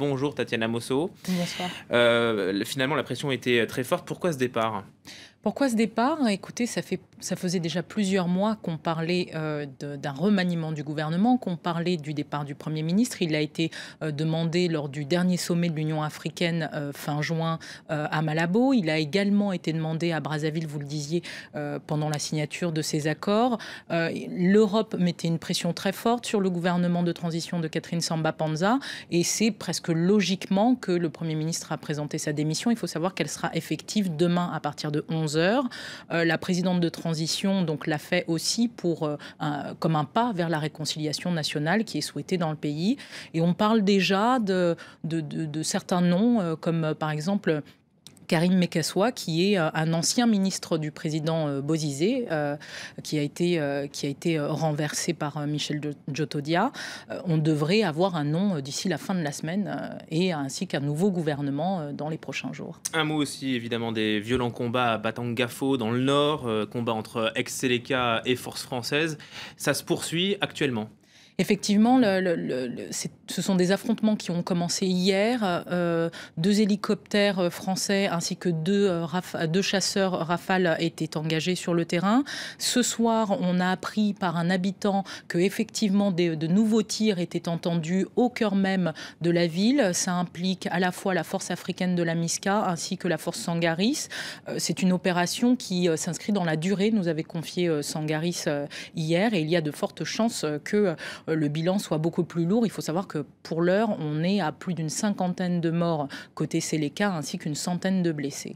Bonjour Tatiana Mosso. Bonsoir. Euh, finalement, la pression était euh, très forte. Pourquoi ce départ pourquoi ce départ Écoutez, ça, ça faisait déjà plusieurs mois qu'on parlait euh, d'un remaniement du gouvernement, qu'on parlait du départ du Premier ministre. Il a été euh, demandé lors du dernier sommet de l'Union africaine euh, fin juin à Malabo. Il a également été demandé à Brazzaville, vous le disiez, pendant la signature de ces accords. L'Europe mettait une pression très forte sur le gouvernement de transition de Catherine Samba Panza et c'est presque logiquement que le Premier ministre a présenté sa démission. Il faut savoir qu'elle sera effective demain à partir de 11 heures. Euh, la présidente de transition donc l'a fait aussi pour euh, comme un pas vers la réconciliation nationale qui est souhaitée dans le pays. Et on parle déjà de certains noms euh, comme par exemple Karim Mekaswa, qui est euh, un ancien ministre du président euh, Bozizé, euh, qui a été, qui a été renversé par Michel Jotodia. on devrait avoir un nom d'ici la fin de la semaine, et ainsi qu'un nouveau gouvernement dans les prochains jours. Un mot aussi, évidemment, des violents combats à Batangafo, dans le nord, combats entre ex-Seleka et forces françaises. Ça se poursuit actuellement Effectivement, ce sont des affrontements qui ont commencé hier. Euh, deux hélicoptères euh, français ainsi que euh, deux, chasseurs Rafale étaient engagés sur le terrain. Ce soir, on a appris par un habitant que effectivement de nouveaux tirs étaient entendus au cœur même de la ville. Ça implique à la fois la force africaine de la MISCA ainsi que la force Sangaris. C'est une opération qui s'inscrit dans la durée, nous avait confié Sangaris hier, et il y a de fortes chances que euh, le bilan soit beaucoup plus lourd. Il faut savoir que pour l'heure, on est à plus d'une cinquantaine de morts côté Séléka ainsi qu'une centaine de blessés.